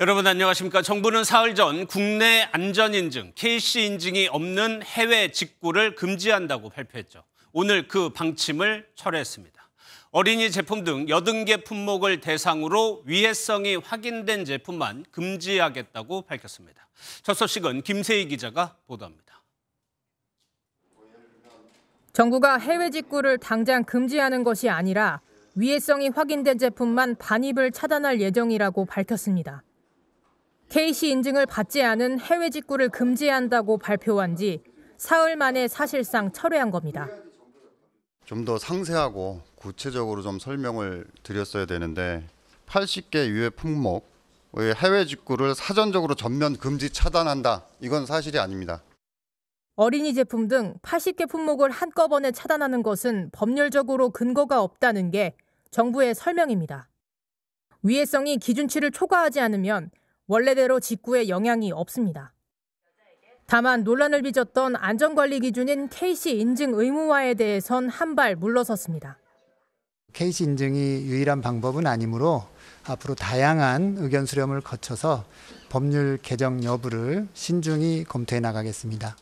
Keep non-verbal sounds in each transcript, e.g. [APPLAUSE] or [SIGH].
여러분 안녕하십니까? 정부는 사흘 전 국내 안전인증, KC인증이 없는 해외 직구를 금지한다고 발표했죠. 오늘 그 방침을 철회했습니다. 어린이 제품 등 80개 품목을 대상으로 위해성이 확인된 제품만 금지하겠다고 밝혔습니다. 첫 소식은 김세희 기자가 보도합니다. 정부가 해외 직구를 당장 금지하는 것이 아니라 위해성이 확인된 제품만 반입을 차단할 예정이라고 밝혔습니다. k c 인증을 받지 않은 해외 직구를 금지한다고 발표한 지 사흘 만에 사실상 철회한 겁니다. 좀 더 상세하고 구체적으로 좀 설명을 드렸어야 되는데 80개 유해 품목의 해외 직구를 사전적으로 전면 금지 차단한다. 이건 사실이 아닙니다. 어린이 제품 등 80개 품목을 한꺼번에 차단하는 것은 법률적으로 근거가 없다는 게 정부의 설명입니다. 위해성이 기준치를 초과하지 않으면 원래대로 직구에 영향이 없습니다. 다만 논란을 빚었던 안전관리 기준인 KC 인증 의무화에 대해선 한 발 물러섰습니다. KC 인증이 유일한 방법은 아니므로 앞으로 다양한 의견 수렴을 거쳐서 법률 개정 여부를 신중히 검토해 나가겠습니다.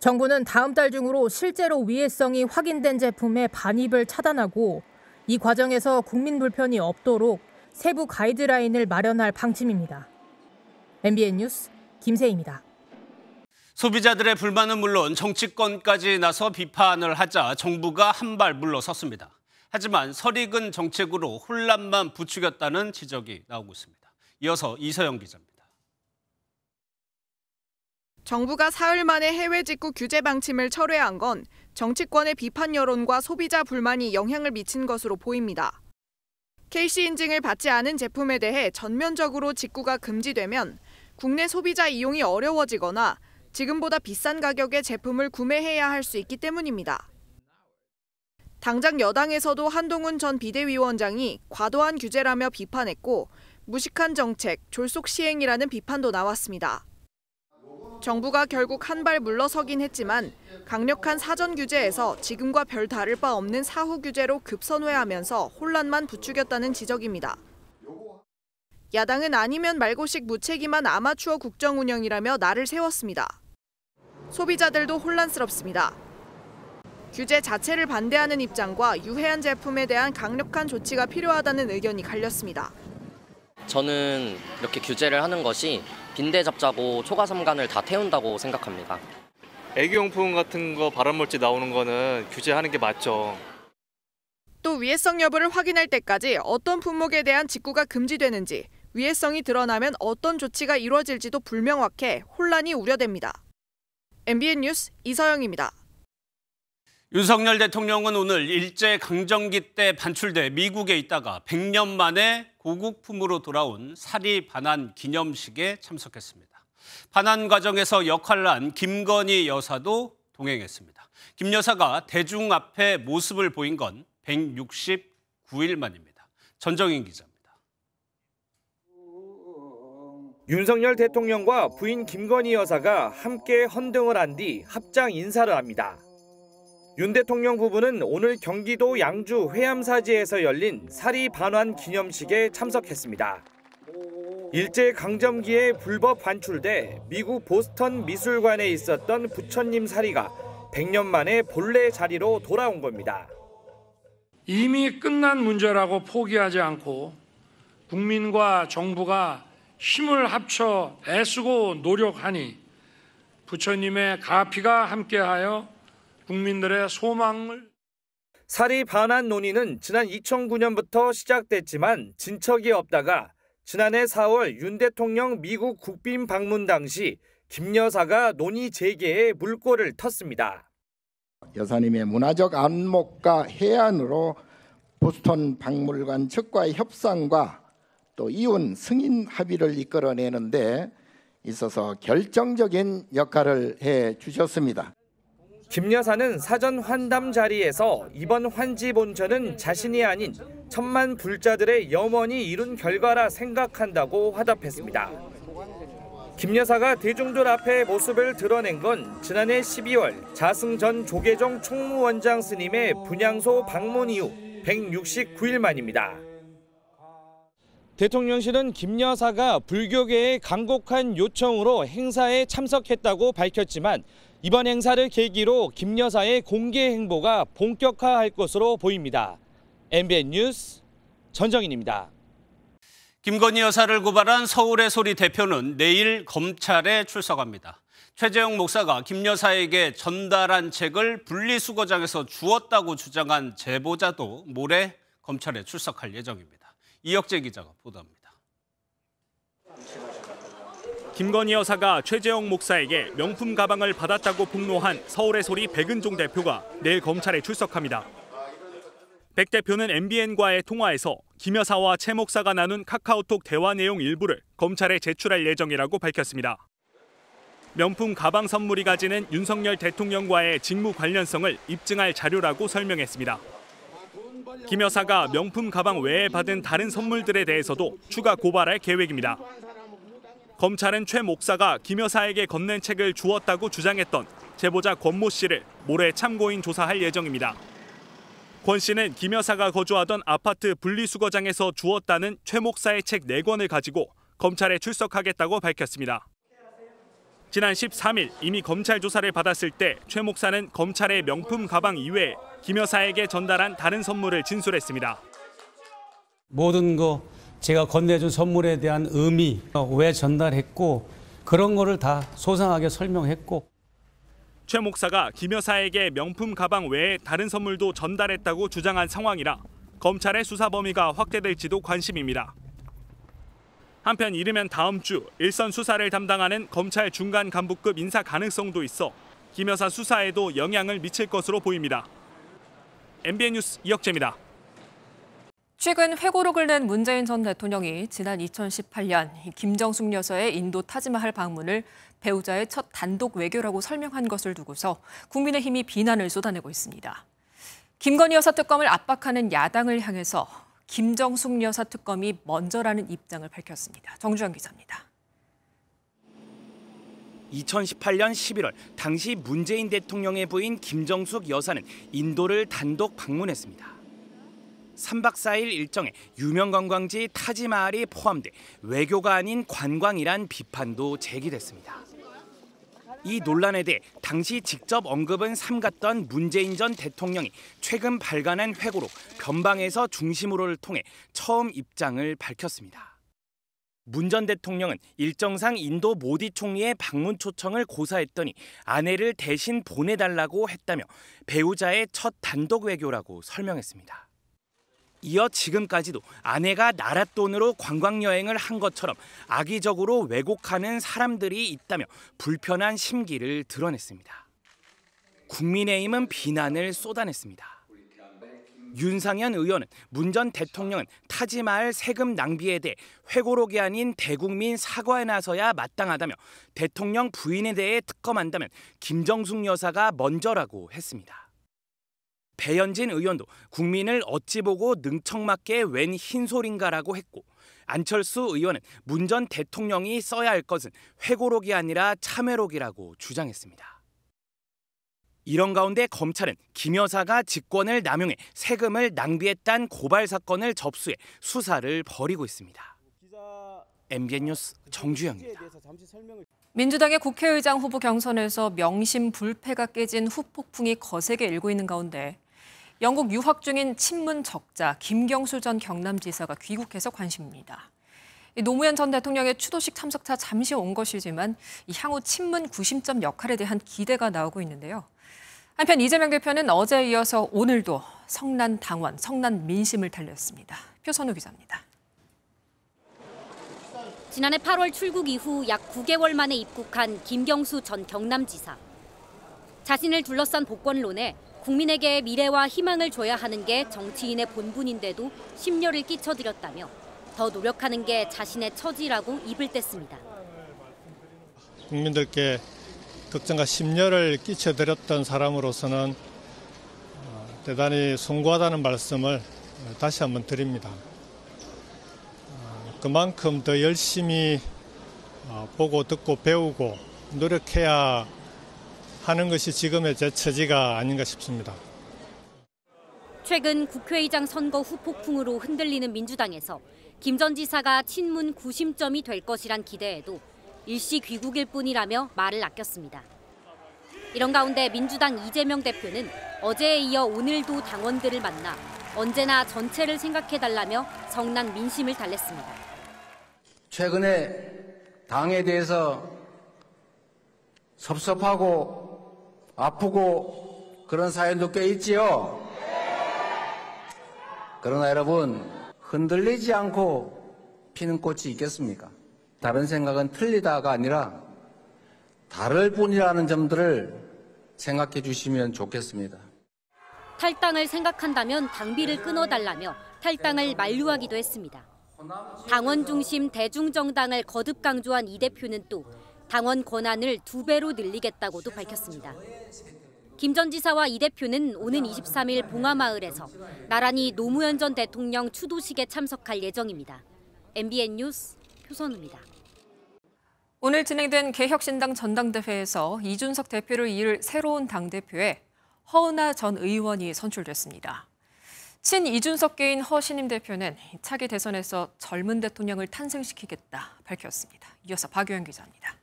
정부는 다음 달 중으로 실제로 위해성이 확인된 제품의 반입을 차단하고 이 과정에서 국민 불편이 없도록 세부 가이드라인을 마련할 방침입니다. MBN 뉴스 김세입니다. 소비자들의 불만은 물론 정치권까지 나서 비판을 하자 정부가 한 발 물러섰습니다. 하지만 설익은 정책으로 혼란만 부추겼다는 지적이 나오고 있습니다. 이어서 이서영 기자입니다. 정부가 사흘 만에 해외 직구 규제 방침을 철회한 건 정치권의 비판 여론과 소비자 불만이 영향을 미친 것으로 보입니다. KC 인증을 받지 않은 제품에 대해 전면적으로 직구가 금지되면 국내 소비자 이용이 어려워지거나 지금보다 비싼 가격에 제품을 구매해야 할 수 있기 때문입니다. 당장 여당에서도 한동훈 전 비대위원장이 과도한 규제라며 비판했고 무식한 정책, 졸속 시행이라는 비판도 나왔습니다. 정부가 결국 한 발 물러서긴 했지만 강력한 사전 규제에서 지금과 별 다를 바 없는 사후 규제로 급선회하면서 혼란만 부추겼다는 지적입니다. 야당은 아니면 말고식 무책임한 아마추어 국정 운영이라며 날을 세웠습니다. 소비자들도 혼란스럽습니다. 규제 자체를 반대하는 입장과 유해한 제품에 대한 강력한 조치가 필요하다는 의견이 갈렸습니다. 저는 이렇게 규제를 하는 것이 빈대 잡자고 초가삼간을 다 태운다고 생각합니다. 애기용품 같은 거 발암물질 나오는 거는 규제하는 게 맞죠. 또 위해성 여부를 확인할 때까지 어떤 품목에 대한 직구가 금지되는지 위해성이 드러나면 어떤 조치가 이루어질지도 불명확해 혼란이 우려됩니다. MBN 뉴스 이서영입니다. 윤석열 대통령은 오늘 일제 강점기 때 반출돼 미국에 있다가 100년 만에 고국품으로 돌아온 사리 반환 기념식에 참석했습니다. 반환 과정에서 역할을 한 김건희 여사도 동행했습니다. 김 여사가 대중 앞에 모습을 보인 건 169일 만입니다. 전정인 기자. 윤석열 대통령과 부인 김건희 여사가 함께 헌등을 한 뒤 합장 인사를 합니다. 윤 대통령 부부는 오늘 경기도 양주 회암사지에서 열린 사리 반환 기념식에 참석했습니다. 일제 강점기에 불법 반출돼 미국 보스턴 미술관에 있었던 부처님 사리가 100년 만에 본래 자리로 돌아온 겁니다. 이미 끝난 문제라고 포기하지 않고 국민과 정부가 힘을 합쳐 애쓰고 노력하니 부처님의 가피가 함께하여 국민들의 소망을 사리 반환 논의는 지난 2009년부터 시작됐지만 진척이 없다가 지난해 4월 윤 대통령 미국 국빈 방문 당시 김 여사가 논의 재개에 물꼬를 텄습니다. 여사님의 문화적 안목과 해안으로 보스턴 박물관 측과의 협상과 또 이혼 승인 합의를 이끌어내는데 있어서 결정적인 역할을 해 주셨습니다. 김 여사는 사전 환담 자리에서 이번 환지 본전은 자신이 아닌 천만 불자들의 염원이 이룬 결과라 생각한다고 화답했습니다. 김 여사가 대중들 앞에 모습을 드러낸 건 지난해 12월 자승 전 조계종 총무원장 스님의 분양소 방문 이후 169일 만입니다. 대통령실은 김 여사가 불교계의 간곡한 요청으로 행사에 참석했다고 밝혔지만 이번 행사를 계기로 김 여사의 공개 행보가 본격화할 것으로 보입니다. MBN 뉴스 전정인입니다. 김건희 여사를 고발한 서울의 소리 대표는 내일 검찰에 출석합니다. 최재형 목사가 김 여사에게 전달한 책을 분리수거장에서 주었다고 주장한 제보자도 모레 검찰에 출석할 예정입니다. 이혁재 기자가 보도합니다. 김건희 여사가 최재형 목사에게 명품 가방을 받았다고 폭로한 서울의 소리 백은종 대표가 내일 검찰에 출석합니다. 백 대표는 MBN과의 통화에서 김 여사와 최 목사가 나눈 카카오톡 대화 내용 일부를 검찰에 제출할 예정이라고 밝혔습니다. 명품 가방 선물이 가지는 윤석열 대통령과의 직무 관련성을 입증할 자료라고 설명했습니다. 김 여사가 명품 가방 외에 받은 다른 선물들에 대해서도 추가 고발할 계획입니다. 검찰은 최 목사가 김 여사에게 건넨 책을 주었다고 주장했던 제보자 권모 씨를 모레 참고인 조사할 예정입니다. 권 씨는 김 여사가 거주하던 아파트 분리수거장에서 주었다는 최 목사의 책 4권을 가지고 검찰에 출석하겠다고 밝혔습니다. 지난 13일 이미 검찰 조사를 받았을 때 최 목사는 검찰의 명품 가방 이외에 김 여사에게 전달한 다른 선물을 진술했습니다. 모든 거 제가 건네준 선물에 대한 의미, 어, 왜 전달했고 그런 거를 다 소상하게 설명했고. 최 목사가 김 여사에게 명품 가방 외에 다른 선물도 전달했다고 주장한 상황이라 검찰의 수사 범위가 확대될지도 관심입니다. 한편 이르면 다음 주 일선 수사를 담당하는 검찰 중간 간부급 인사 가능성도 있어 김 여사 수사에도 영향을 미칠 것으로 보입니다. MBN 뉴스 이혁재입니다. 최근 회고록 긁는 문재인 전 대통령이 지난 2018년 김정숙 여사의 인도 타지마할 방문을 배우자의 첫 단독 외교라고 설명한 것을 두고서 국민의힘이 비난을 쏟아내고 있습니다. 김건희 여사 특검을 압박하는 야당을 향해서 김정숙 여사 특검이 먼저라는 입장을 밝혔습니다. 정주영 기자입니다. 2018년 11월 당시 문재인 대통령의 부인 김정숙 여사는 인도를 단독 방문했습니다. 3박 4일 일정에 유명 관광지 타지마할이 포함돼 외교가 아닌 관광이란 비판도 제기됐습니다. 이 논란에 대해 당시 직접 언급은 삼갔던 문재인 전 대통령이 최근 발간한 회고록 변방에서 중심으로를 통해 처음 입장을 밝혔습니다. 문 전 대통령은 일정상 인도 모디 총리의 방문 초청을 고사했더니 아내를 대신 보내달라고 했다며 배우자의 첫 단독 외교라고 설명했습니다. 이어 지금까지도 아내가 나랏돈으로 관광여행을 한 것처럼 악의적으로 왜곡하는 사람들이 있다며 불편한 심기를 드러냈습니다. 국민의힘은 비난을 쏟아냈습니다. 윤상현 의원은 문 전 대통령은 타지 말 세금 낭비에 대해 회고록이 아닌 대국민 사과에 나서야 마땅하다며 대통령 부인에 대해 특검한다면 김정숙 여사가 먼저라고 했습니다. 배현진 의원도 국민을 어찌 보고 능청맞게 웬흰소린가라고 했고 안철수 의원은 문 전 대통령이 써야 할 것은 회고록이 아니라 참회록이라고 주장했습니다. 이런 가운데 검찰은 김 여사가 직권을 남용해 세금을 낭비했단 고발 사건을 접수해 수사를 벌이고 있습니다. MBN 뉴스 정주영입니다. 민주당의 국회의장 후보 경선에서 명심 불패가 깨진 후폭풍이 거세게 일고 있는 가운데 영국 유학 중인 친문 적자 김경수 전 경남지사가 귀국해서 관심입니다. 노무현 전 대통령의 추도식 참석차 잠시 온 것이지만 향후 친문 구심점 역할에 대한 기대가 나오고 있는데요. 한편 이재명 대표는 어제에 이어서 오늘도 성난 당원, 성난 민심을 달렸습니다. 표선우 기자입니다. 지난해 8월 출국 이후 약 9개월 만에 입국한 김경수 전 경남지사. 자신을 둘러싼 복권론에 국민에게 미래와 희망을 줘야 하는 게 정치인의 본분인데도 심려를 끼쳐드렸다며 더 노력하는 게 자신의 처지라고 입을 뗐습니다. 국민들께 걱정과 심려를 끼쳐드렸던 사람으로서는 어, 대단히 송구하다는 말씀을 어, 다시 한번 드립니다. 어, 그만큼 더 열심히 보고 듣고 배우고 노력해야 하는 것이 지금의 제 처지가 아닌가 싶습니다. 최근 국회의장 선거 후폭풍으로 흔들리는 민주당에서 김 전 지사가 친문 구심점이 될 것이란 기대에도 일시 귀국일 뿐이라며 말을 아꼈습니다. 이런 가운데 민주당 이재명 대표는 어제에 이어 오늘도 당원들을 만나 언제나 전체를 생각해달라며 성난 민심을 달랬습니다. 최근에 당에 대해서 섭섭하고 아프고 그런 사연도 꽤 있지요. 그러나 여러분 흔들리지 않고 피는 꽃이 있겠습니까? 다른 생각은 틀리다가 아니라 다를 뿐이라는 점들을 생각해 주시면 좋겠습니다. 탈당을 생각한다면 당비를 끊어달라며 탈당을 만류하기도 했습니다. 당원 중심 대중정당을 거듭 강조한 이 대표는 또 당원 권한을 두 배로 늘리겠다고도 밝혔습니다. 김 전 지사와 이 대표는 오는 23일 봉화마을에서 나란히 노무현 전 대통령 추도식에 참석할 예정입니다. MBN 뉴스 표선우입니다. 오늘 진행된 개혁신당 전당대회에서 이준석 대표를 이을 새로운 당대표에 허은하 전 의원이 선출됐습니다. 친 이준석계인 허신임 대표는 차기 대선에서 젊은 대통령을 탄생시키겠다 밝혔습니다. 이어서 박유현 기자입니다.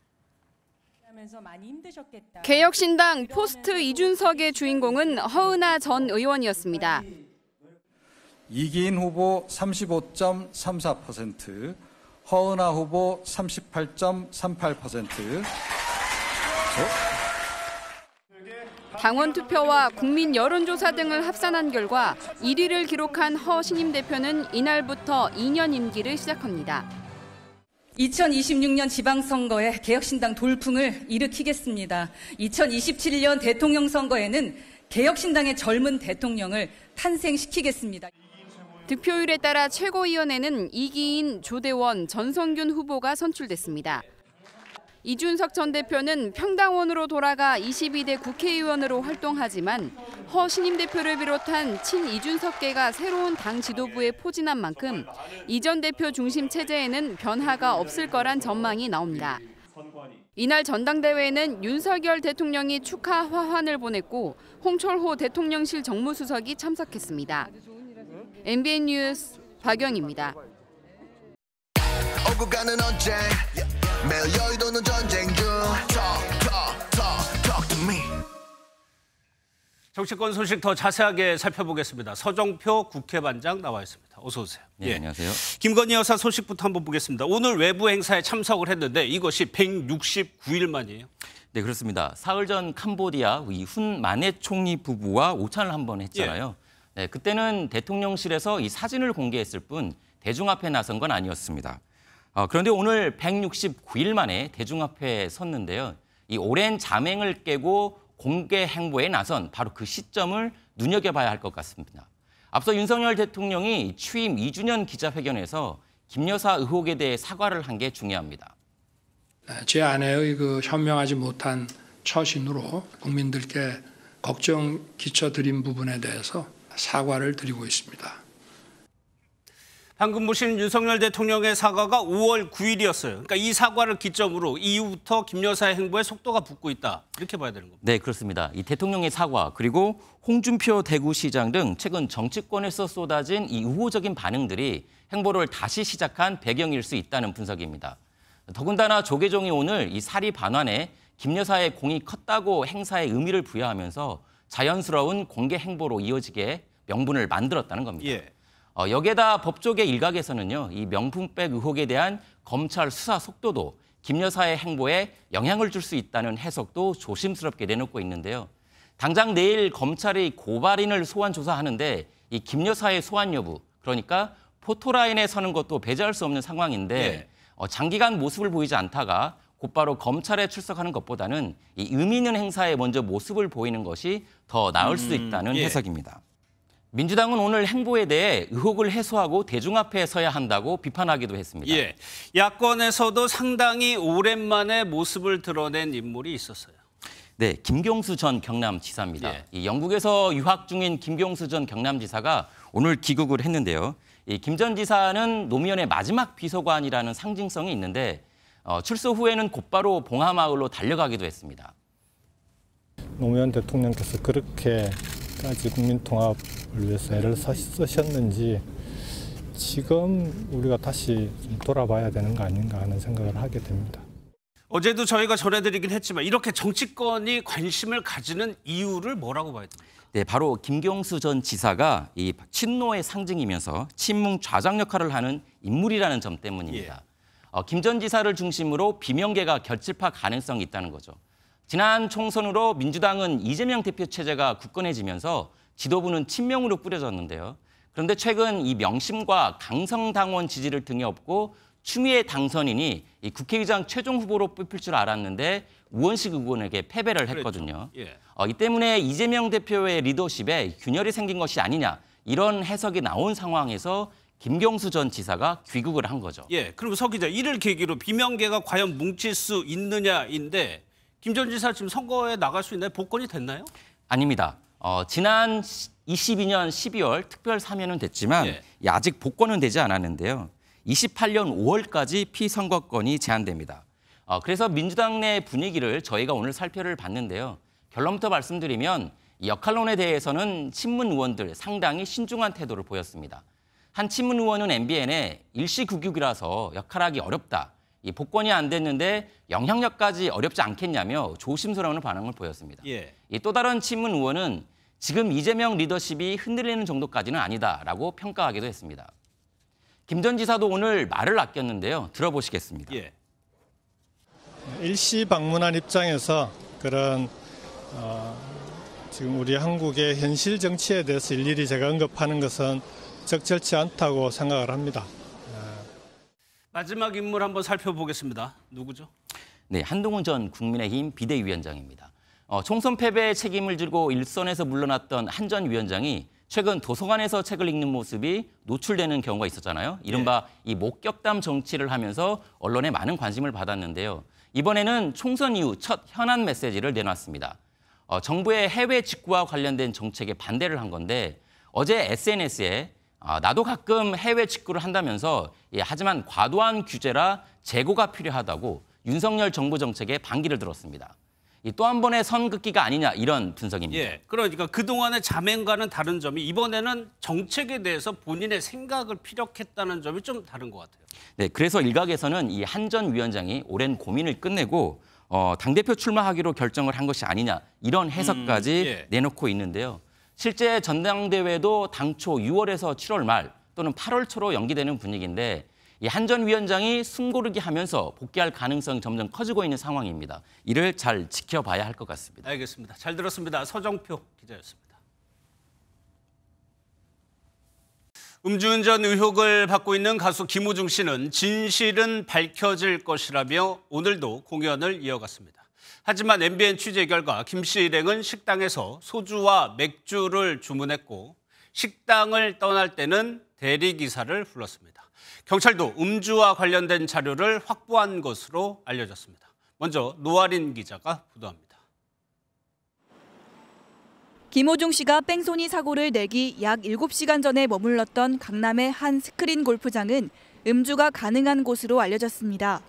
개혁신당 포스트 이준석의 주인공은 허은아전 의원이었습니다. 이기인 후보 35.34%, 허은아 후보 38.38%. 당원 투표와 국민 여론조사 등을 합산한 결과 1위를 기록한 허 신임 대표는 이날부터 2년 임기를 시작합니다. 2026년 지방선거에 개혁신당 돌풍을 일으키겠습니다. 2027년 대통령 선거에는 개혁신당의 젊은 대통령을 탄생시키겠습니다. 득표율에 따라 최고위원회는 이기인, 조대원, 전성균 후보가 선출됐습니다. 이준석 전 대표는 평당원으로 돌아가 22대 국회의원으로 활동하지만 허 신임 대표를 비롯한 친 이준석계가 새로운 당 지도부에 포진한 만큼 이전 대표 중심 체제에는 변화가 없을 거란 전망이 나옵니다. 이날 전당대회에는 윤석열 대통령이 축하 화환을 보냈고 홍철호 대통령실 정무수석이 참석했습니다. MBN 뉴스 박영입니다. 매일 여의도는 전쟁 중 Talk, talk, talk, talk to me 정치권 소식 더 자세하게 살펴보겠습니다. 서정표 국회반장 나와 있습니다. 어서 오세요. 네, 예. 안녕하세요. 김건희 여사 소식부터 한번 보겠습니다. 오늘 외부 행사에 참석을 했는데 이것이 169일 만이에요. 네, 그렇습니다. 사흘 전 캄보디아 훈 마네 총리 부부와 오찬을 한 번 했잖아요. 예. 네, 그때는 대통령실에서 이 사진을 공개했을 뿐 대중 앞에 나선 건 아니었습니다. 어, 그런데 오늘 169일 만에 대중 앞에 섰는데요. 이 오랜 잠행을 깨고 공개 행보에 나선 바로 그 시점을 눈여겨봐야 할 것 같습니다. 앞서 윤석열 대통령이 취임 2주년 기자회견에서 김여사 의혹에 대해 사과를 한 게 중요합니다. 네, 제 아내의 그 현명하지 못한 처신으로 국민들께 걱정 기쳐드린 부분에 대해서 사과를 드리고 있습니다. 방금 보신 윤석열 대통령의 사과가 5월 9일이었어요. 그러니까 이 사과를 기점으로 이후부터 김 여사의 행보에 속도가 붙고 있다. 이렇게 봐야 되는 겁니다. 네, 그렇습니다. 이 대통령의 사과 그리고 홍준표 대구시장 등 최근 정치권에서 쏟아진 이 우호적인 반응들이 행보를 다시 시작한 배경일 수 있다는 분석입니다. 더군다나 조계종이 오늘 이 사리 반환에 김 여사의 공이 컸다고 행사에 의미를 부여하면서 자연스러운 공개 행보로 이어지게 명분을 만들었다는 겁니다. 예. 어, 여기에다 법조계 일각에서는요, 이 명품백 의혹에 대한 검찰 수사 속도도 김 여사의 행보에 영향을 줄 수 있다는 해석도 조심스럽게 내놓고 있는데요. 당장 내일 검찰이 고발인을 소환 조사하는데 이 김 여사의 소환 여부, 그러니까 포토라인에 서는 것도 배제할 수 없는 상황인데 네. 어, 장기간 모습을 보이지 않다가 곧바로 검찰에 출석하는 것보다는 이 의미 있는 행사에 먼저 모습을 보이는 것이 더 나을 음, 수 있다는 예. 해석입니다. 민주당은 오늘 행보에 대해 의혹을 해소하고 대중 앞에 서야 한다고 비판하기도 했습니다. 예, 야권에서도 상당히 오랜만에 모습을 드러낸 인물이 있었어요. 네, 김경수 전 경남지사입니다. 예. 영국에서 유학 중인 김경수 전 경남지사가 오늘 귀국을 했는데요. 김전 지사는 노무현의 마지막 비서관이라는 상징성이 있는데 어, 출소 후에는 곧바로 봉하마을로 달려가기도 했습니다. 노무현 대통령께서 그렇게 언제까지 국민통합을 위해서 애를 쓰셨는지 지금 우리가 다시 돌아봐야 되는 거 아닌가 하는 생각을 하게 됩니다. 어제도 저희가 전해드리긴 했지만 이렇게 정치권이 관심을 가지는 이유를 뭐라고 봐야 됩니 네, 바로 김경수 전 지사가 이 친노의 상징이면서 친문 좌장 역할을 하는 인물이라는 점 때문입니다. 예. 어, 김전 지사를 중심으로 비명계가 결집할 가능성이 있다는 거죠. 지난 총선으로 민주당은 이재명 대표 체제가 굳건해지면서 지도부는 친명으로 꾸려졌는데요. 그런데 최근 이 명심과 강성 당원 지지를 등에 업고 추미애 당선인이 이 국회의장 최종 후보로 뽑힐 줄 알았는데 우원식 의원에게 패배를 했거든요. 예. 어, 이 때문에 이재명 대표의 리더십에 균열이 생긴 것이 아니냐 이런 해석이 나온 상황에서 김경수 전 지사가 귀국을 한 거죠. 예, 그리고 서 기자 이를 계기로 비명계가 과연 뭉칠 수 있느냐인데 김전 지사 지금 선거에 나갈 수있나요 복권이 됐나요? 아닙니다. 어, 지난 22년 12월 특별 사면은 됐지만 예. 아직 복권은 되지 않았는데요. 28년 5월까지 피선거권이 제한됩니다. 어, 그래서 민주당 내 분위기를 저희가 오늘 살펴를 봤는데요. 결론부터 말씀드리면 역할론에 대해서는 친문 의원들 상당히 신중한 태도를 보였습니다. 한 친문 의원은 MBN에 일시구격이라서 역할하기 어렵다. 이 복권이 안 됐는데 영향력까지 어렵지 않겠냐며 조심스러운 반응을 보였습니다. 예. 이 또 다른 친문 의원은 지금 이재명 리더십이 흔들리는 정도까지는 아니다라고 평가하기도 했습니다. 김전 지사도 오늘 말을 아꼈는데요. 들어보시겠습니다. 예. 일시 방문한 입장에서 그런 어, 지금 우리 한국의 현실 정치에 대해서 일일이 제가 언급하는 것은 적절치 않다고 생각을 합니다. 마지막 인물 한번 살펴보겠습니다. 누구죠? 네, 한동훈 전 국민의힘 비대위원장입니다. 어, 총선 패배의 책임을 지고 일선에서 물러났던 한 전 위원장이 최근 도서관에서 책을 읽는 모습이 노출되는 경우가 있었잖아요. 이른바 네. 이 목격담 정치를 하면서 언론에 많은 관심을 받았는데요. 이번에는 총선 이후 첫 현안 메시지를 내놨습니다. 어, 정부의 해외 직구와 관련된 정책에 반대를 한 건데 어제 SNS에 아, 나도 가끔 해외 직구를 한다면서 예, 하지만 과도한 규제라 재고가 필요하다고 윤석열 정부 정책에 반기를 들었습니다. 또 한 번의 선긋기가 아니냐 이런 분석입니다. 예, 그러니까 그동안의 자맹과는 다른 점이 이번에는 정책에 대해서 본인의 생각을 피력했다는 점이 좀 다른 것 같아요. 네, 그래서 일각에서는 이한전 위원장이 오랜 고민을 끝내고 어, 당대표 출마하기로 결정을 한 것이 아니냐 이런 해석까지 음, 예. 내놓고 있는데요. 실제 전당대회도 당초 6월에서 7월 말 또는 8월 초로 연기되는 분위기인데 한전 위원장이 숨고르기 하면서 복귀할 가능성이 점점 커지고 있는 상황입니다. 이를 잘 지켜봐야 할 것 같습니다. 알겠습니다. 잘 들었습니다. 서정표 기자였습니다. 음주운전 의혹을 받고 있는 가수 김우중 씨는 진실은 밝혀질 것이라며 오늘도 공연을 이어갔습니다. 하지만 MBN 취재 결과 김씨 일행은 식당에서 소주와 맥주를 주문했고 식당을 떠날 때는 대리기사를 불렀습니다. 경찰도 음주와 관련된 자료를 확보한 것으로 알려졌습니다. 먼저 노아린 기자가 보도합니다. 김호중 씨가 뺑소니 사고를 내기 약 7시간 전에 머물렀던 강남의 한 스크린 골프장은 음주가 가능한 곳으로 알려졌습니다.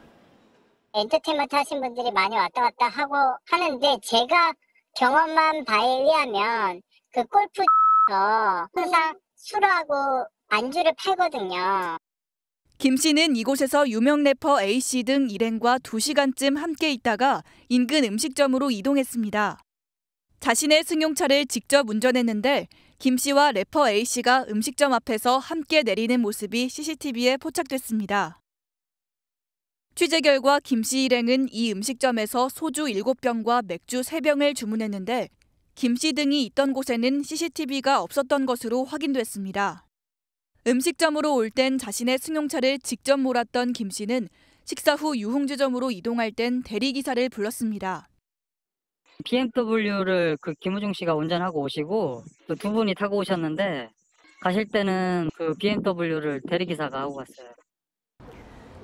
엔터테인먼트 하신 분들이 많이 왔다 갔다 하고 하는데 제가 경험한 바에 의하면 그 골프에서 [LAUGHS] 항상 술하고 안주를 팔거든요. 김 씨는 이곳에서 유명 래퍼 A 씨 등 일행과 2시간쯤 함께 있다가 인근 음식점으로 이동했습니다. 자신의 승용차를 직접 운전했는데 김 씨와 래퍼 A 씨가 음식점 앞에서 함께 내리는 모습이 CCTV에 포착됐습니다. 취재 결과 김 씨 일행은 이 음식점에서 소주 7병과 맥주 3병을 주문했는데 김씨 등이 있던 곳에는 CCTV가 없었던 것으로 확인됐습니다. 음식점으로 올 땐 자신의 승용차를 직접 몰았던 김 씨는 식사 후 유흥주점으로 이동할 땐 대리기사를 불렀습니다. BMW를 그 김우중 씨가 운전하고 오시고 두 분이 타고 오셨는데 가실 때는 그 BMW를 대리기사가 하고 갔어요.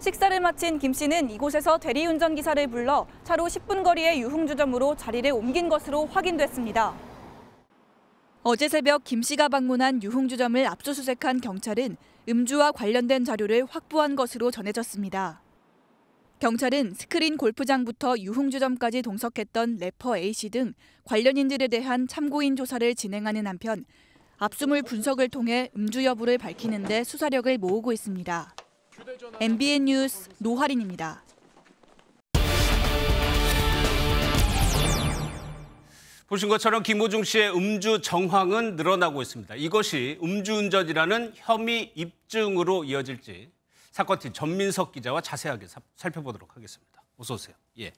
식사를 마친 김 씨는 이곳에서 대리운전 기사를 불러 차로 10분 거리의 유흥주점으로 자리를 옮긴 것으로 확인됐습니다. 어제 새벽 김 씨가 방문한 유흥주점을 압수수색한 경찰은 음주와 관련된 자료를 확보한 것으로 전해졌습니다. 경찰은 스크린 골프장부터 유흥주점까지 동석했던 래퍼 A씨 등 관련인들에 대한 참고인 조사를 진행하는 한편 압수물 분석을 통해 음주 여부를 밝히는 데 수사력을 모으고 있습니다. MBN 뉴스 노하린입니다. 보신 것처럼 김호중 씨의 음주 정황은 늘어나고 있습니다. 이것이 음주운전이라는 혐의 입증으로 이어질지 사건팀 전민석 기자와 자세하게 살펴보도록 하겠습니다. 어서 오세요. 예.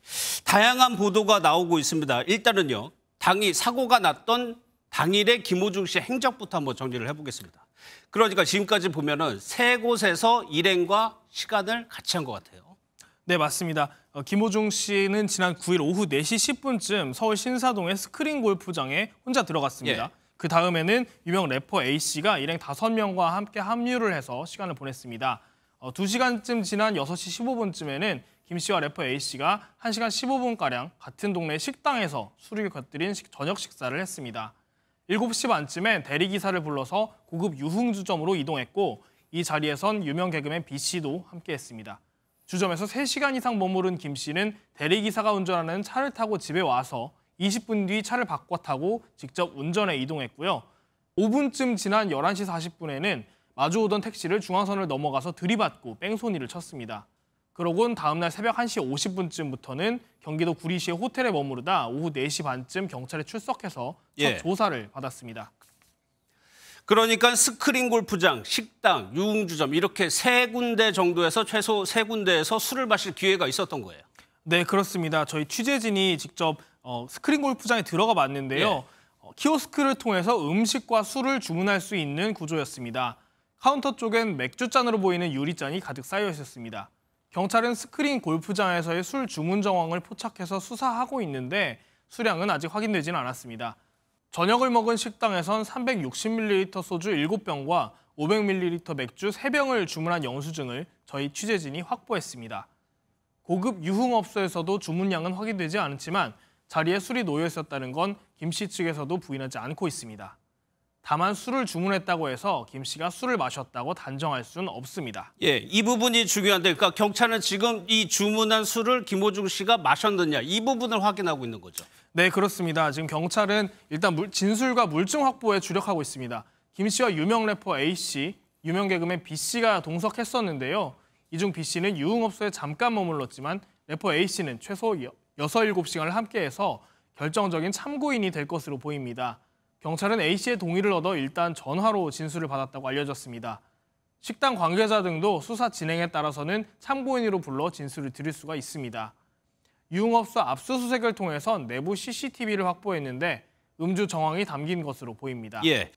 다양한 보도가 나오고 있습니다. 일단은요. 당이 사고가 났던 당일에 김호중 씨 행적부터 한번 정리를 해보겠습니다. 그러니까 지금까지 보면은 세 곳에서 일행과 시간을 같이 한 것 같아요. 네, 맞습니다. 어, 김호중 씨는 지난 9일 오후 4시 10분쯤 서울 신사동의 스크린 골프장에 혼자 들어갔습니다. 예. 그 다음에는 유명 래퍼 A씨가 일행 5명과 함께 합류를 해서 시간을 보냈습니다. 어, 2시간쯤 지난 6시 15분쯤에는 김 씨와 래퍼 A씨가 1시간 15분가량 같은 동네 식당에서 술을 곁들인 저녁 식사를 했습니다. 7시 반쯤에 대리기사를 불러서 고급 유흥주점으로 이동했고 이 자리에선 유명 개그맨 B씨도 함께했습니다. 주점에서 3시간 이상 머무른 김씨는 대리기사가 운전하는 차를 타고 집에 와서 20분 뒤 차를 바꿔 타고 직접 운전해 이동했고요. 5분쯤 지난 11시 40분에는 마주오던 택시를 중앙선을 넘어가서 들이받고 뺑소니를 쳤습니다. 그러곤 다음날 새벽 1시 50분쯤부터는 경기도 구리시의 호텔에 머무르다 오후 4시 반쯤 경찰에 출석해서 첫 예. 조사를 받았습니다. 그러니까 스크린 골프장, 식당, 유흥주점 이렇게 세 군데 정도에서 최소 세 군데에서 술을 마실 기회가 있었던 거예요. 네, 그렇습니다. 저희 취재진이 직접 어, 스크린 골프장에 들어가 봤는데요. 예. 어, 키오스크를 통해서 음식과 술을 주문할 수 있는 구조였습니다. 카운터 쪽엔 맥주잔으로 보이는 유리잔이 가득 쌓여 있었습니다. 경찰은 스크린 골프장에서의 술 주문 정황을 포착해서 수사하고 있는데 수량은 아직 확인되지는 않았습니다. 저녁을 먹은 식당에선 360ml 소주 7병과 500ml 맥주 3병을 주문한 영수증을 저희 취재진이 확보했습니다. 고급 유흥업소에서도 주문량은 확인되지 않았지만 자리에 술이 놓여 있었다는 건 김 씨 측에서도 부인하지 않고 있습니다. 다만 술을 주문했다고 해서 김 씨가 술을 마셨다고 단정할 수는 없습니다. 예, 이 부분이 중요한데 그러니까 경찰은 지금 이 주문한 술을 김호중 씨가 마셨느냐 이 부분을 확인하고 있는 거죠. 네, 그렇습니다. 지금 경찰은 일단 물, 진술과 물증 확보에 주력하고 있습니다. 김 씨와 유명 래퍼 A 씨, 유명 개그맨 B 씨가 동석했었는데요. 이 중 B 씨는 유흥업소에 잠깐 머물렀지만 래퍼 A 씨는 최소 6, 7시간을 함께해서 결정적인 참고인이 될 것으로 보입니다. 경찰은 A씨의 동의를 얻어 일단 전화로 진술을 받았다고 알려졌습니다. 식당 관계자 등도 수사 진행에 따라서는 참고인으로 불러 진술을 드릴 수가 있습니다. 유흥업소 압수수색을 통해선 내부 CCTV를 확보했는데 음주 정황이 담긴 것으로 보입니다. 예,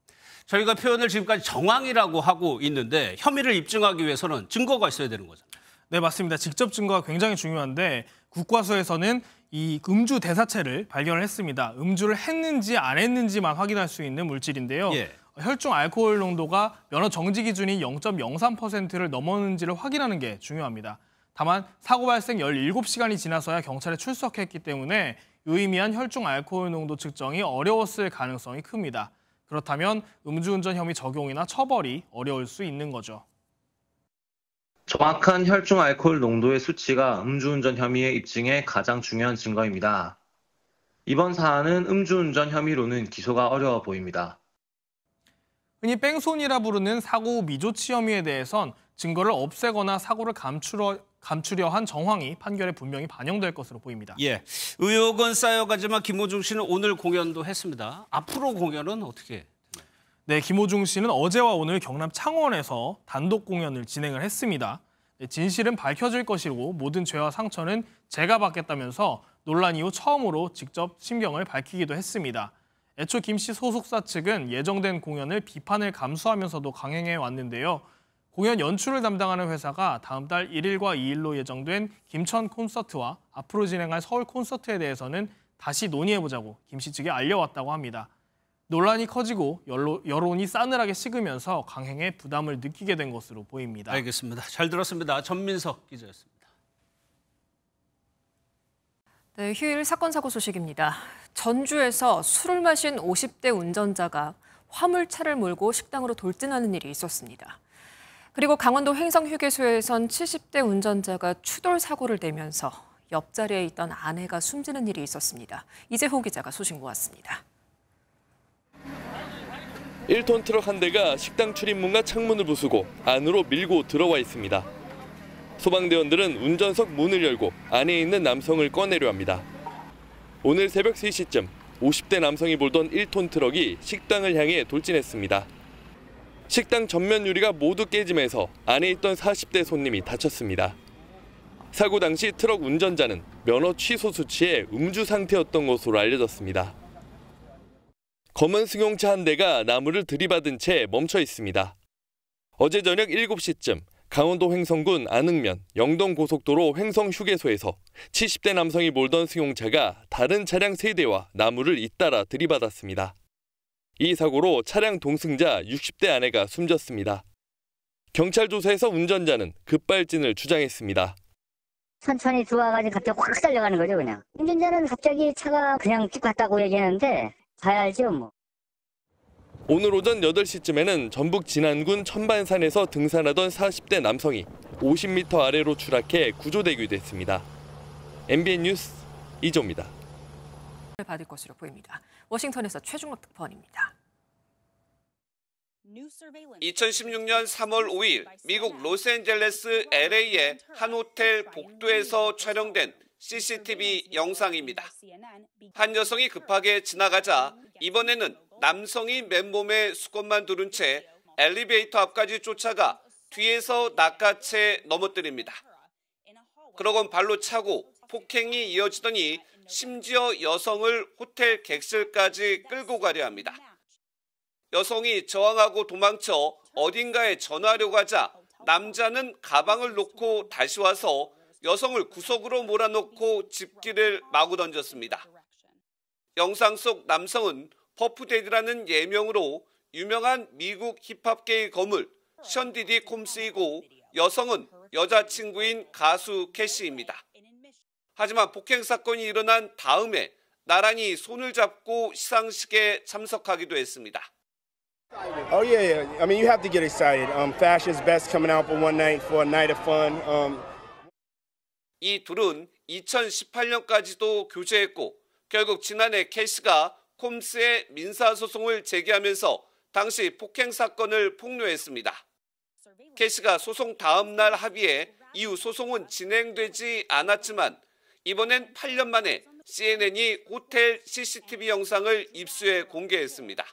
저희가 표현을 지금까지 정황이라고 하고 있는데 혐의를 입증하기 위해서는 증거가 있어야 되는 거죠. 네, 맞습니다. 직접 증거가 굉장히 중요한데 국과수에서는 이 음주 대사체를 발견을 했습니다. 음주를 했는지 안 했는지만 확인할 수 있는 물질인데요. 예. 혈중 알코올 농도가 면허 정지 기준이 0.03%를 넘었는지를 확인하는 게 중요합니다. 다만 사고 발생 17시간이 지나서야 경찰에 출석했기 때문에 유의미한 혈중 알코올 농도 측정이 어려웠을 가능성이 큽니다. 그렇다면 음주운전 혐의 적용이나 처벌이 어려울 수 있는 거죠. 정확한 혈중 알코올 농도의 수치가 음주운전 혐의의 입증에 가장 중요한 증거입니다. 이번 사안은 음주운전 혐의로는 기소가 어려워 보입니다. 흔히 뺑소니라 부르는 사고 미조치 혐의에 대해선 증거를 없애거나 사고를 감추려, 감추려 한 정황이 판결에 분명히 반영될 것으로 보입니다. 예, 의혹은 쌓여가지만 김호중 씨는 오늘 공연도 했습니다. 앞으로 공연은 어떻게 네, 김호중 씨는 어제와 오늘 경남 창원에서 단독 공연을 진행을 했습니다. 네, 진실은 밝혀질 것이고 모든 죄와 상처는 제가 받겠다면서 논란 이후 처음으로 직접 심경을 밝히기도 했습니다. 애초 김 씨 소속사 측은 예정된 공연을 비판을 감수하면서도 강행해 왔는데요. 공연 연출을 담당하는 회사가 다음 달 1일과 2일로 예정된 김천 콘서트와 앞으로 진행할 서울 콘서트에 대해서는 다시 논의해보자고 김 씨 측에 알려왔다고 합니다. 논란이 커지고 여론이 싸늘하게 식으면서 강행의 부담을 느끼게 된 것으로 보입니다. 알겠습니다. 잘 들었습니다. 전민석 기자였습니다. 네, 휴일 사건 사고 소식입니다. 전주에서 술을 마신 50대 운전자가 화물차를 몰고 식당으로 돌진하는 일이 있었습니다. 그리고 강원도 횡성휴게소에선 70대 운전자가 추돌 사고를 내면서 옆자리에 있던 아내가 숨지는 일이 있었습니다. 이재호 기자가 소식 모았습니다. 1톤 트럭 한 대가 식당 출입문과 창문을 부수고 안으로 밀고 들어와 있습니다. 소방대원들은 운전석 문을 열고 안에 있는 남성을 꺼내려 합니다. 오늘 새벽 3시쯤 50대 남성이 몰던 1톤 트럭이 식당을 향해 돌진했습니다. 식당 전면 유리가 모두 깨지면서 안에 있던 40대 손님이 다쳤습니다. 사고 당시 트럭 운전자는 면허 취소 수치에 음주 상태였던 것으로 알려졌습니다. 검은 승용차 한 대가 나무를 들이받은 채 멈춰 있습니다. 어제 저녁 7시쯤 강원도 횡성군 안흥면 영동고속도로 횡성휴게소에서 70대 남성이 몰던 승용차가 다른 차량 3대와 나무를 잇따라 들이받았습니다. 이 사고로 차량 동승자 60대 아내가 숨졌습니다. 경찰 조사에서 운전자는 급발진을 주장했습니다. 천천히 들어와가지고 갑자기 확 달려가는 거죠, 그냥. 운전자는 갑자기 차가 그냥 찍고 갔다고 얘기하는데 가야죠 뭐. 오늘 오전 8시쯤에는 전북 진안군 천반산에서 등산하던 40대 남성이 50m 아래로 추락해 구조되기도 했습니다. MBN 뉴스 이조입니다. 받을 것으로 보입니다. 워싱턴에서 최중록 특파원입니다. 2016년 3월 5일 미국 로스앤젤레스 LA의 한 호텔 복도에서 촬영된 CCTV 네, 영상입니다. 한 여성이 급하게 지나가자 네, 이번에는 남성이 맨몸에 수건만 두른 채 엘리베이터 앞까지 쫓아가 뒤에서 낚아채 넘어뜨립니다. 그러곤 발로 차고 폭행이 이어지더니 심지어 여성을 호텔 객실까지 끌고 가려 합니다. 여성이 저항하고 도망쳐 어딘가에 전화하려고 하자 남자는 가방을 놓고 다시 와서 여성을 구석으로 몰아넣고 집기를 마구 던졌습니다. 영상 속 남성은 퍼프데드라는 예명으로 유명한 미국 힙합계의 거물 션디디 콤스이고 여성은 여자친구인 가수 캐시입니다. 하지만 폭행 사건이 일어난 다음에 나란히 손을 잡고 시상식에 참석하기도 했습니다. Oh yeah, yeah. I mean you have to get excited. Um, fashion's best coming out for one night for a night of fun. Um, 이 둘은 2018년까지도 교제했고 결국 지난해 캐시가 콤스의 민사소송을 제기하면서 당시 폭행 사건을 폭로했습니다. 캐시가 소송 다음 날 합의해 이후 소송은 진행되지 않았지만 이번엔 8년 만에 CNN이 호텔 CCTV 영상을 입수해 공개했습니다.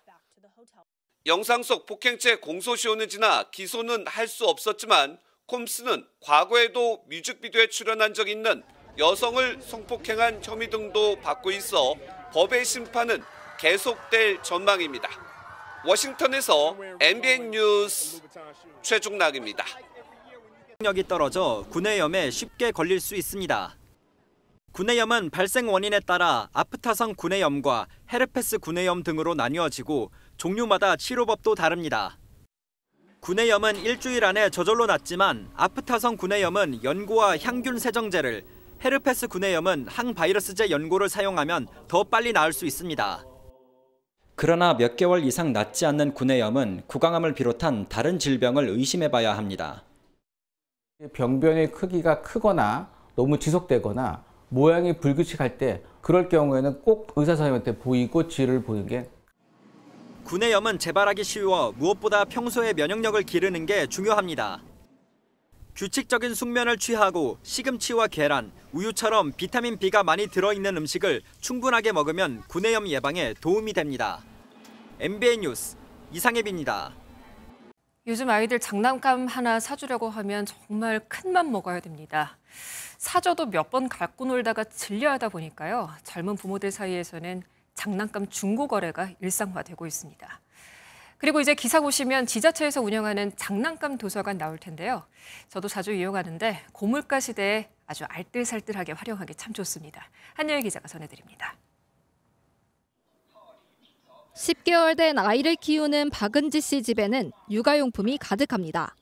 영상 속 폭행죄 공소시효는 지나 기소는 할 수 없었지만 콤스는 과거에도 뮤직비디오에 출연한 적 있는 여성을 성폭행한 혐의 등도 받고 있어 법의 심판은 계속될 전망입니다. 워싱턴에서 MBN 뉴스 최종락입니다. 력이 떨어져 구내염에 쉽게 걸릴 수 있습니다. 구내염은 발생 원인에 따라 아프타성 구내염과 헤르페스 구내염 등으로 나뉘어지고 종류마다 치료법도 다릅니다. 구내염은 일주일 안에 저절로 났지만 아프타성 구내염은 연고와 향균 세정제를 헤르페스 구내염은 항바이러스제 연고를 사용하면 더 빨리 나을 수 있습니다. 그러나 몇 개월 이상 낫지 않는 구내염은 구강암을 비롯한 다른 질병을 의심해 봐야 합니다. 병변의 크기가 크거나 너무 지속되거나 모양이 불규칙할 때 그럴 경우에는 꼭 의사 선생님한테 보이고 질을 보는 게 구내염은 재발하기 쉬워 무엇보다 평소에 면역력을 기르는 게 중요합니다. 규칙적인 숙면을 취하고 시금치와 계란, 우유처럼 비타민 B가 많이 들어있는 음식을 충분하게 먹으면 구내염 예방에 도움이 됩니다. MBN 뉴스 이상혜입니다. 요즘 아이들 장난감 하나 사주려고 하면 정말 큰 맘 먹어야 됩니다. 사줘도 몇 번 갖고 놀다가 질려하다 보니까요. 젊은 부모들 사이에서는 장난감 중고 거래가 일상화되고 있습니다. 그리고 이제 기사 보시면 지자체에서 운영하는 장난감 도서관 나올 텐데요. 저도 자주 이용하는데 고물가 시대에 아주 알뜰살뜰하게 활용하기 참 좋습니다. 한여혜 기자가 전해드립니다. 10개월 된 아이를 키우는 박은지 씨 집에는 육아용품이 가득합니다.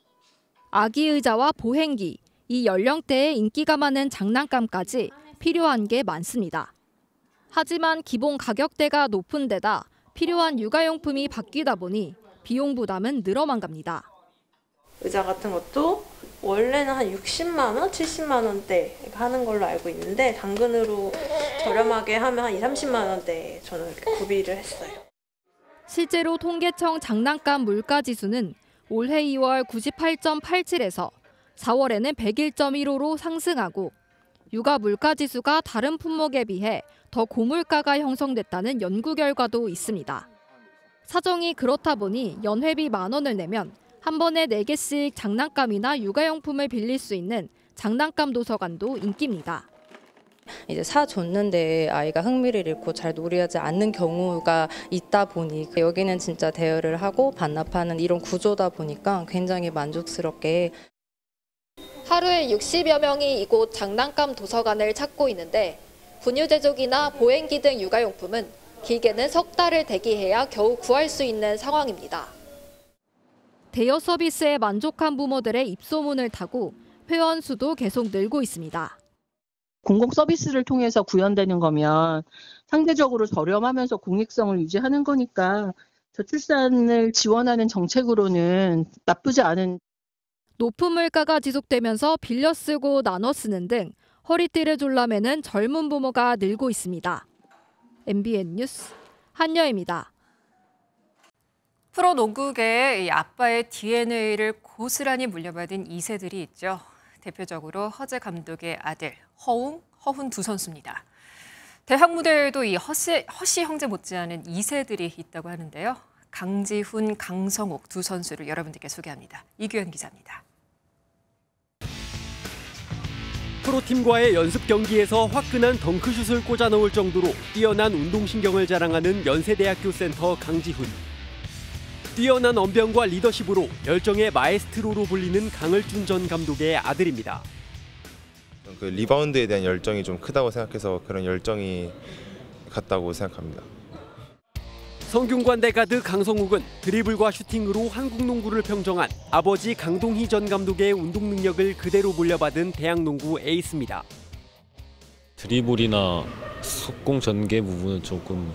아기 의자와 보행기, 이 연령대에 인기가 많은 장난감까지 필요한 게 많습니다. 하지만 기본 가격대가 높은 데다 필요한 육아용품이 바뀌다 보니 비용 부담은 늘어만 갑니다. 의자 같은 것도 원래는 한 60만 원, 70만 원대 하는 걸로 알고 있는데 당근으로 저렴하게 하면 한 2, 30만 원대 저는 구비를 했어요. 실제로 통계청 장난감 물가 지수는 올해 2월 98.87에서 4월에는 101.15로 상승하고 육아 물가 지수가 다른 품목에 비해 더 고물가가 형성됐다는 연구 결과도 있습니다. 사정이 그렇다 보니 연회비 만 원을 내면 한 번에 네개씩 장난감이나 육아용품을 빌릴 수 있는 장난감 도서관도 인기입니다. 이제 사줬는데 아이가 흥미를 잃고 잘 놀이하지 않는 경우가 있다 보니 여기는 진짜 대여를 하고 반납하는 이런 구조다 보니까 굉장히 만족스럽게 하루에 60여 명이 이곳 장난감 도서관을 찾고 있는데 군유 제조기나 보행기 등 육아용품은 길게는 석 달을 대기해야 겨우 구할 수 있는 상황입니다. 대여 서비스에 만족한 부모들의 입소문을 타고 회원 수도 계속 늘고 있습니다. 공공 서비스를 통해서 구현되는 거면 상대적으로 저렴하면서 공익성을 유지하는 거니까 저출산을 지원하는 정책으로는 나쁘지 않은 높은 물가가 지속되면서 빌려 쓰고 나눠 쓰는 등 허리띠를 졸라매는 젊은 부모가 늘고 있습니다. MBN 뉴스 한여입니다. 프로농구계의 아빠의 DNA를 고스란히 물려받은 2세들이 있죠. 대표적으로 허재 감독의 아들 허웅, 허훈 두 선수입니다. 대학 무대에도 이 허씨, 허씨 형제 못지않은 2세들이 있다고 하는데요. 강지훈, 강성옥 두 선수를 여러분들께 소개합니다. 이규현 기자입니다. 프로팀과의 연습 경기에서 화끈한 덩크슛을 꽂아 넣을 정도로 뛰어난 운동신경을 자랑하는 연세대학교 센터 강지훈. 뛰어난 언변과 리더십으로 열정의 마에스트로로 불리는 강을준 전 감독의 아들입니다. 그 리바운드에 대한 열정이 좀 크다고 생각해서 그런 열정이 같다고 생각합니다. 성균관대 가드 강성욱은 드리블과 슈팅으로 한국 농구를 평정한 아버지 강동희 전 감독의 운동 능력을 그대로 물려받은 대학농구 에이스입니다. 드리블이나 속공 전개 부분은 조금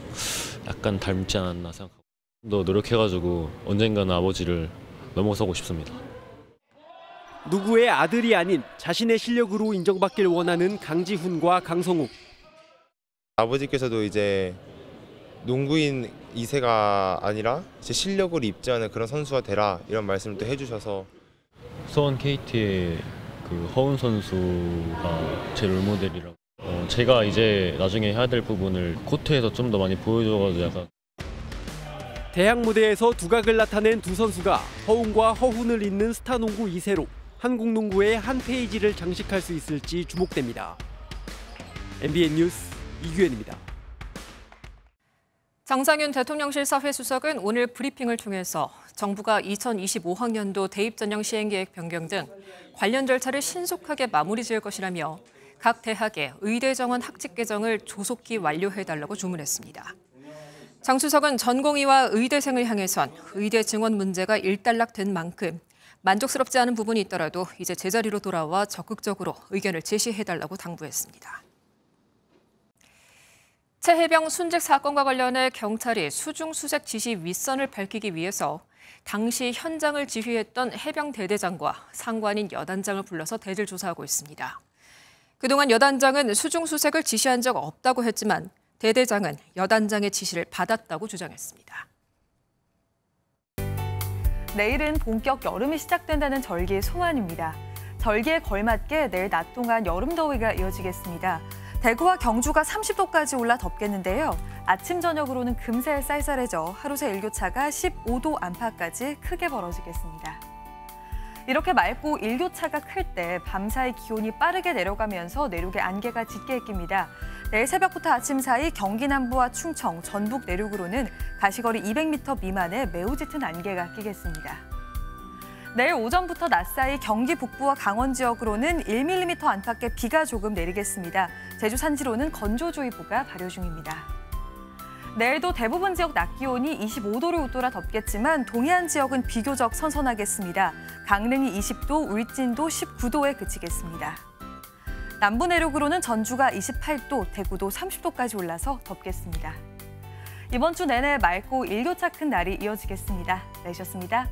약간 닮지 않았나 생각하고 더 노력해가지고 언젠가는 아버지를 넘어서고 싶습니다. 누구의 아들이 아닌 자신의 실력으로 인정받길 원하는 강지훈과 강성욱. 아버지께서도 이제 농구인 2세가 아니라 제 실력을 입지하는 그런 선수가 되라 이런 말씀도 해주셔서 수원 KT의 그 허운 선수가 제 롤모델이라고 어, 제가 이제 나중에 해야 될 부분을 코트에서 좀 더 많이 보여줘가지고 약간 대학 무대에서 두각을 나타낸 두 선수가 허운과 허훈을 잇는 스타 농구 2세로 한국 농구의 한 페이지를 장식할 수 있을지 주목됩니다. MBN 뉴스 이규현입니다. 장상윤 대통령실 사회수석은 오늘 브리핑을 통해서 정부가 2025학년도 대입전형 시행계획 변경 등 관련 절차를 신속하게 마무리 지을 것이라며 각대학의 의대 정원 학칙 개정을 조속히 완료해달라고 주문했습니다. 장 수석은 전공의와 의대생을 향해선 의대 증원 문제가 일단락된 만큼 만족스럽지 않은 부분이 있더라도 이제 제자리로 돌아와 적극적으로 의견을 제시해달라고 당부했습니다. 해병 순직 사건과 관련해 경찰이 수중 수색 지시 윗선을 밝히기 위해서 당시 현장을 지휘했던 해병 대대장과 상관인 여단장을 불러서 대질 조사하고 있습니다. 그동안 여단장은 수중 수색을 지시한 적 없다고 했지만 대대장은 여단장의 지시를 받았다고 주장했습니다. 내일은 본격 여름이 시작된다는 절기의 소만입니다. 절기에 걸맞게 내일 낮 동안 여름 더위가 이어지겠습니다. 대구와 경주가 30도까지 올라 덥겠는데요. 아침 저녁으로는 금세 쌀쌀해져 하루 새 일교차가 15도 안팎까지 크게 벌어지겠습니다. 이렇게 맑고 일교차가 클 때 밤사이 기온이 빠르게 내려가면서 내륙에 안개가 짙게 끼입니다. 내일 새벽부터 아침 사이 경기 남부와 충청, 전북 내륙으로는 가시거리 200m 미만의 매우 짙은 안개가 끼겠습니다. 내일 오전부터 낮 사이 경기 북부와 강원 지역으로는 1mm 안팎의 비가 조금 내리겠습니다. 제주 산지로는 건조주의보가 발효 중입니다. 내일도 대부분 지역 낮 기온이 25도를 웃돌아 덥겠지만 동해안 지역은 비교적 선선하겠습니다. 강릉이 20도, 울진도 19도에 그치겠습니다. 남부 내륙으로는 전주가 28도, 대구도 30도까지 올라서 덥겠습니다. 이번 주 내내 맑고 일교차 큰 날이 이어지겠습니다. 내셨습니다.